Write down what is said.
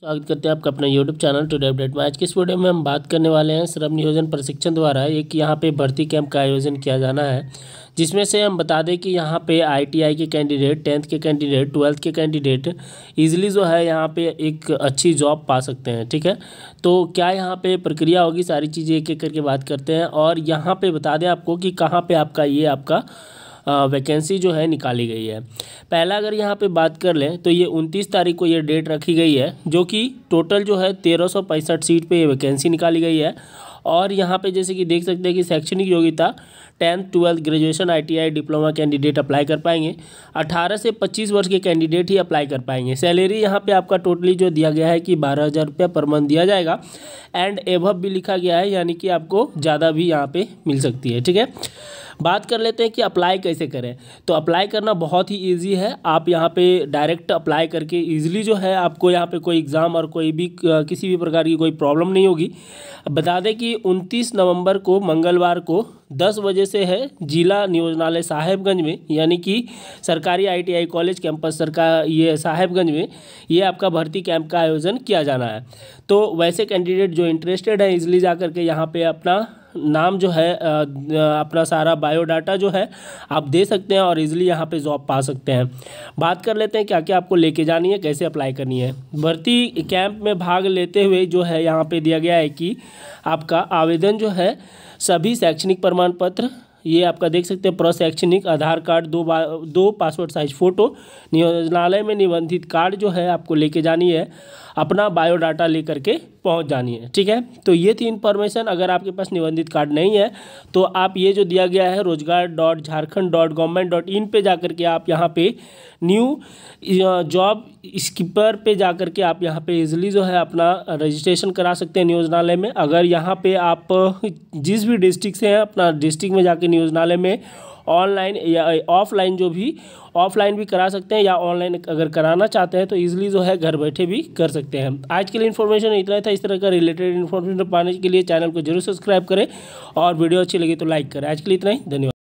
स्वागत करते हैं आपका अपना यूट्यूब चैनल टुडे अपडेट में आज के इस वीडियो में हम बात करने वाले हैं श्रम नियोजन प्रशिक्षण द्वारा एक यहाँ पे भर्ती कैंप का आयोजन किया जाना है जिसमें से हम बता दें कि यहाँ पे आई के कैंडिडेट टेंथ के कैंडिडेट ट्वेल्थ के कैंडिडेट ईजिली जो है यहाँ पे एक अच्छी जॉब पा सकते हैं ठीक है तो क्या यहाँ पे प्रक्रिया होगी सारी चीज़ें एक एक करके बात करते हैं और यहाँ पर बता दें आपको कि कहाँ पर आपका ये आपका वैकेंसी जो है निकाली गई है पहला अगर यहाँ पे बात कर लें तो ये उनतीस तारीख को ये डेट रखी गई है जो कि टोटल जो है तेरह सीट पर ये वैकेंसी निकाली गई है और यहाँ पे जैसे कि देख सकते हैं कि शैक्षणिक योग्यता tenth twelfth graduation ITI diploma candidate apply कर पाएंगे 18 से 25 वर्ष के कैंडिडेट ही अप्लाई कर पाएंगे सैलरी यहाँ पे आपका टोटली जो दिया गया है कि बारह हज़ार रुपया पर मंथ दिया जाएगा एंड एवब भी लिखा गया है यानी कि आपको ज़्यादा भी यहाँ पर मिल सकती है ठीक है बात कर लेते हैं कि अप्लाई कैसे करें तो अप्लाई करना बहुत ही ईजी है आप यहाँ पर डायरेक्ट अप्लाई करके ईजिली जो है आपको यहाँ पर कोई एग्ज़ाम और कोई भी किसी भी प्रकार की कोई प्रॉब्लम नहीं होगी बता दें कि उनतीस नवम्बर को मंगलवार को 10 बजे से है जिला नियोजनालय साहेबगंज में यानी कि सरकारी आईटीआई कॉलेज कैंपस सरकार ये साहेबगंज में ये आपका भर्ती कैंप का आयोजन किया जाना है तो वैसे कैंडिडेट जो इंटरेस्टेड हैं इजली जा करके यहाँ पे अपना नाम जो है अपना सारा बायोडाटा जो है आप दे सकते हैं और इजीली यहाँ पे जॉब पा सकते हैं बात कर लेते हैं क्या क्या आपको लेके जानी है कैसे अप्लाई करनी है भर्ती कैंप में भाग लेते हुए जो है यहाँ पे दिया गया है कि आपका आवेदन जो है सभी शैक्षणिक प्रमाण पत्र ये आपका देख सकते हैं प्रशैक्षणिक आधार कार्ड दो बा दो पासपोर्ट साइज फ़ोटो नियोजनालय में निबंधित कार्ड जो है आपको लेके जानी है अपना बायोडाटा लेकर के पहुंच जानी है ठीक है तो ये थी इन्फॉर्मेशन अगर आपके पास निबंधित कार्ड नहीं है तो आप ये जो दिया गया है रोजगार dot Jharkhand dot government dot in पर जा के आप यहाँ पे न्यू जॉब स्कीपर पे जा कर के आप यहाँ पे इजिली जो है अपना रजिस्ट्रेशन करा सकते हैं नियोजनालय में अगर यहाँ पे आप जिस भी डिस्ट्रिक्ट से हैं अपना डिस्ट्रिक्ट में जाकर नियोजनालय में ऑनलाइन या ऑफलाइन जो भी ऑफलाइन भी करा सकते हैं या ऑनलाइन अगर कराना चाहते हैं तो ईजिली जो है घर बैठे भी कर सकते हैं आज के लिए इन्फॉर्मेशन इतना था इस तरह का रिलेटेड इन्फॉर्मेशन पाने के लिए चैनल को जरूर सब्सक्राइब करें और वीडियो अच्छी लगी तो लाइक करें आज के लिए इतना ही धन्यवाद